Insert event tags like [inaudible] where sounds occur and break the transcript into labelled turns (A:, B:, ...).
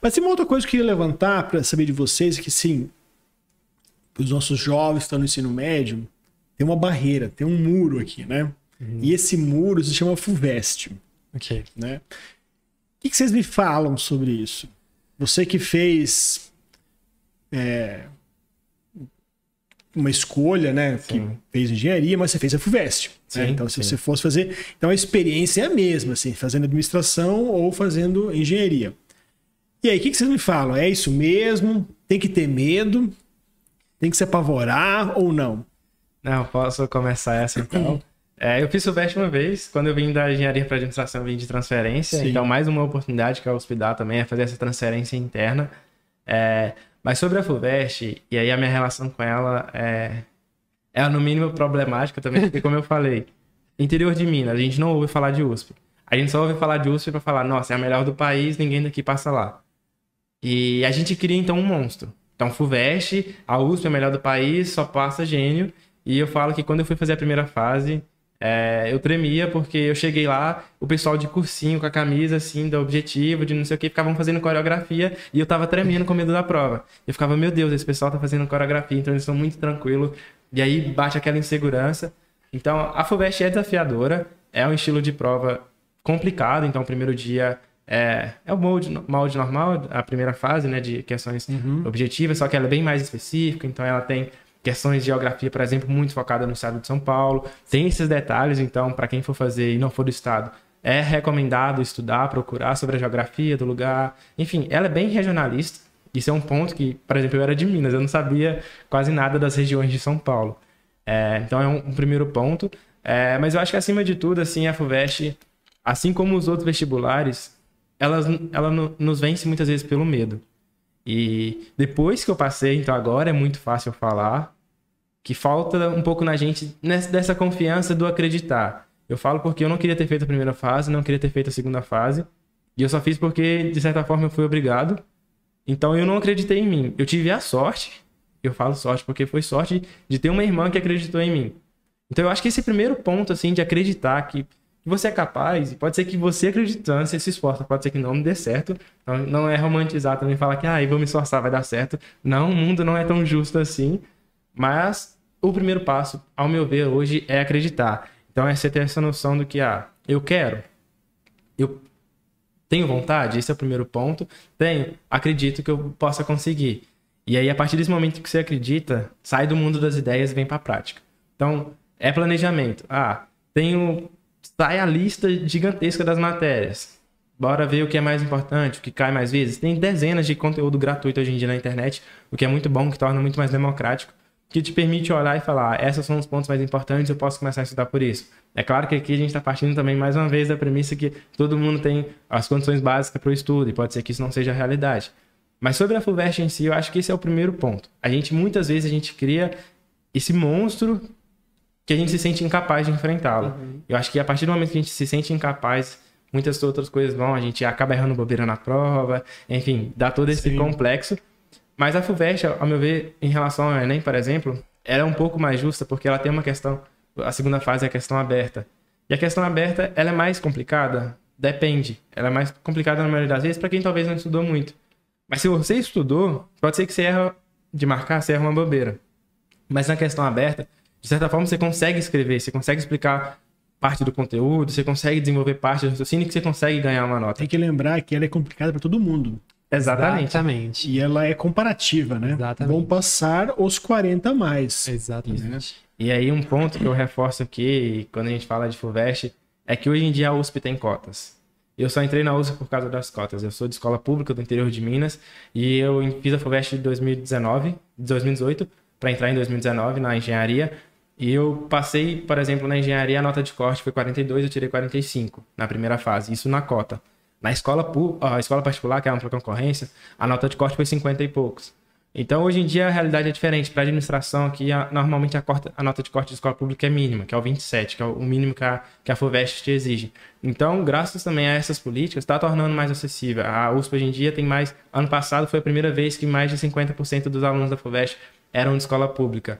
A: Mas tem uma outra coisa que eu queria levantar para saber de vocês, é que sim, os nossos jovens que estão no ensino médio, tem uma barreira, tem um muro aqui, né? Uhum. E esse muro se chama FUVEST. Ok. Né? O que vocês me falam sobre isso? Você que fez é, uma escolha, né? Sim. Que fez engenharia, mas você fez a FUVEST. Né? Sim, né? Então, se sim. você fosse fazer. Então, a experiência é a mesma, assim, fazendo administração ou fazendo engenharia. E aí, o que, que vocês me falam? É isso mesmo? Tem que ter medo? Tem que se apavorar ou não?
B: Não, posso começar essa então. [clears throat] É, eu fiz o VEST uma vez, quando eu vim da engenharia para administração, eu vim de transferência. Sim. Então, mais uma oportunidade que a Usp dá também é fazer essa transferência interna. É, mas sobre a FUVEST, e aí a minha relação com ela é, é no mínimo problemática também, porque, como eu falei, interior de Minas, a gente não ouve falar de USP. A gente só ouve falar de USP para falar, nossa, é a melhor do país, ninguém daqui passa lá. E a gente cria então um monstro. Então, FUVEST, a USP é a melhor do país, só passa gênio. E eu falo que quando eu fui fazer a primeira fase, é, eu tremia porque eu cheguei lá, o pessoal de cursinho com a camisa, assim, do objetivo, de não sei o que, ficavam fazendo coreografia e eu tava tremendo com medo da prova. Eu ficava, meu Deus, esse pessoal tá fazendo coreografia, então eles são muito tranquilos. E aí bate aquela insegurança. Então, a FUVEST é desafiadora, é um estilo de prova complicado, então o primeiro dia é, é o molde, molde normal, a primeira fase, né, de questões uhum. objetivas, só que ela é bem mais específica, então ela tem questões de geografia, por exemplo, muito focada no estado de São Paulo, tem esses detalhes, então, para quem for fazer e não for do estado, é recomendado estudar, procurar sobre a geografia do lugar, enfim, ela é bem regionalista, isso é um ponto que, por exemplo, eu era de Minas, eu não sabia quase nada das regiões de São Paulo, é, então é um, um primeiro ponto, é, mas eu acho que acima de tudo, assim, a FUVEST, assim como os outros vestibulares, ela, ela nos vence muitas vezes pelo medo. E depois que eu passei, então agora é muito fácil falar que falta um pouco na gente nessa, dessa confiança do acreditar. Eu falo porque eu não queria ter feito a primeira fase, não queria ter feito a segunda fase, e eu só fiz porque de certa forma eu fui obrigado. Então eu não acreditei em mim. Eu tive a sorte, eu falo sorte porque foi sorte de ter uma irmã que acreditou em mim. Então eu acho que esse primeiro ponto assim de acreditar que você é capaz, e pode ser que você acreditando, você se esforça, pode ser que não dê certo. Então, não é romantizar também falar que, ah, vou me esforçar, vai dar certo. Não, o mundo não é tão justo assim. Mas o primeiro passo, ao meu ver, hoje é acreditar. Então, é você ter essa noção do que, ah, eu quero, eu tenho vontade, esse é o primeiro ponto. Tenho, acredito que eu possa conseguir. E aí, a partir desse momento que você acredita, sai do mundo das ideias e vem para a prática. Então, é planejamento. Ah, tenho sai a lista gigantesca das matérias. Bora ver o que é mais importante, o que cai mais vezes. Tem dezenas de conteúdo gratuito hoje em dia na internet, o que é muito bom, que torna muito mais democrático, que te permite olhar e falar: ah, esses são os pontos mais importantes, eu posso começar a estudar por isso. É claro que aqui a gente está partindo também, mais uma vez, da premissa que todo mundo tem as condições básicas para o estudo, e pode ser que isso não seja a realidade. Mas sobre a FUVEST em si, eu acho que esse é o primeiro ponto. A gente, muitas vezes, a gente cria esse monstro que a gente se sente incapaz de enfrentá-la. Uhum. Eu acho que a partir do momento que a gente se sente incapaz, muitas outras coisas vão, a gente acaba errando bobeira na prova, enfim, dá todo esse Sim. complexo. Mas a FUVEST, ao meu ver, em relação ao Enem, por exemplo, ela é um pouco mais justa porque ela tem uma questão, a segunda fase é a questão aberta. E a questão aberta, ela é mais complicada? Depende. Ela é mais complicada na maioria das vezes para quem talvez não estudou muito. Mas se você estudou, pode ser que você erra de marcar, você erra uma bobeira. Mas na questão aberta, de certa forma, você consegue escrever, você consegue explicar parte do conteúdo, você consegue desenvolver parte do raciocínio que você consegue ganhar uma nota. Tem que lembrar que ela é complicada para todo mundo. Exatamente. Exatamente. E
A: ela é comparativa, né? Exatamente. Vão passar os 40 a mais.
B: Exatamente. Né? E aí um ponto que eu reforço aqui, quando a gente fala de FUVEST, é que hoje em dia a USP tem cotas. Eu só entrei na USP por causa das cotas. Eu sou de escola pública do interior de Minas e eu fiz a FUVEST de 2019, 2018 para entrar em 2019 na engenharia, e eu passei, por exemplo, na engenharia, a nota de corte foi 42, eu tirei 45 na primeira fase, isso na cota. Na escola, a escola particular, que é a ampla concorrência, a nota de corte foi 50 e poucos. Então, hoje em dia, a realidade é diferente. Para a administração aqui, normalmente a, corta, a, nota de corte de escola pública é mínima, que é o 27, que é o mínimo que a, que a FUVEST te exige. Então, graças também a essas políticas, está tornando mais acessível. A USP hoje em dia tem mais... Ano passado foi a primeira vez que mais de 50% dos alunos da FUVEST eram de escola pública.